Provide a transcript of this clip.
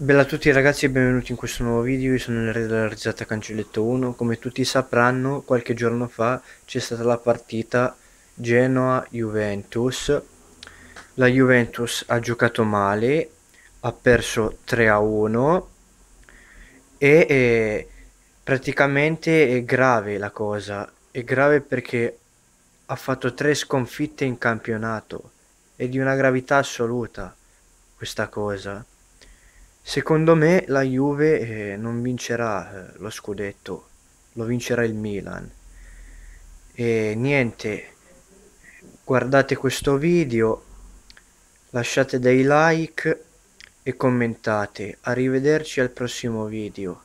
Bella a tutti ragazzi e benvenuti in questo nuovo video, io sono il re della risata cancelletto 1 Come tutti sapranno qualche giorno fa c'è stata la partita Genoa-Juventus La Juventus ha giocato male, ha perso 3 a 1 E eh, praticamente è grave la cosa, è grave perché ha fatto 3 sconfitte in campionato È di una gravità assoluta questa cosa Secondo me la Juve eh, non vincerà eh, lo scudetto, lo vincerà il Milan. E niente, guardate questo video, lasciate dei like e commentate. Arrivederci al prossimo video.